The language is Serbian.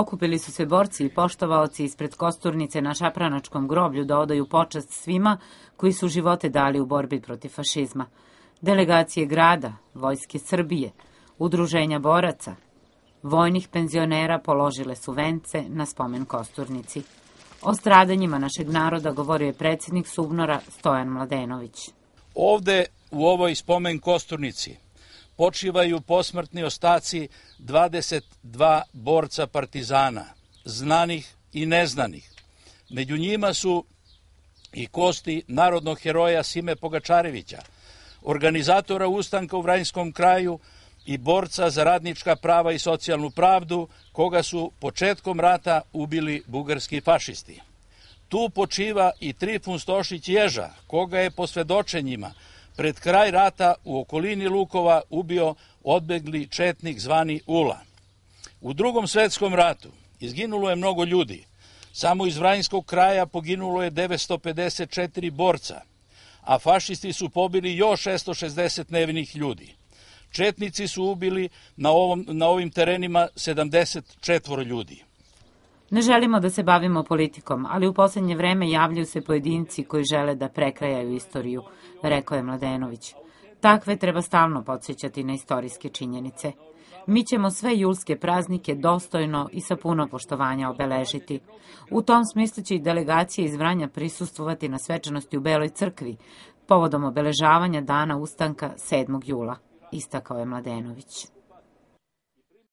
Okupili su se borci i poštovaoci ispred kosturnice na Šapranačkom groblju da odaju počast svima koji su živote dali u borbi protiv fašizma. Delegacije grada, Vojske Srbije, Udruženja boraca, vojnih penzionera položile su vence na spomen kosturnici. O stradanjima našeg naroda govorio je predsednik Subnora Stojan Mladenović. Ovde u ovoj spomen kosturnici počivaju posmrtni ostaci 22 borca partizana, znanih i neznanih. Među njima su i kosti narodnog heroja Sime Pogačarevića, organizatora ustanka u Vranjskom kraju i borca za radnička prava i socijalnu pravdu, koga su početkom rata ubili bugarski fašisti. Tu počiva i Trifun Stošić Ježa, koga je po svedočenjima pred kraj rata u okolini Lukova ubio odbegli četnik zvani Ula. U drugom svetskom ratu izginulo je mnogo ljudi. Samo iz Vranjskog kraja poginulo je 954 borca, a fašisti su pobili još 660 nevinih ljudi. Četnici su ubili na, ovom, na ovim terenima 74 ljudi. Ne želimo da se bavimo politikom, ali u poslednje vreme javljaju se pojedinci koji žele da prekrajaju istoriju, rekao je Mladenović. Takve treba stalno podsjećati na istorijske činjenice. Mi ćemo sve julske praznike dostojno i sa puno poštovanja obeležiti. U tom smislu će i delegacije iz Vranja prisustvovati na svečanosti u Beloj crkvi, povodom obeležavanja dana ustanka 7. jula, istakao je Mladenović.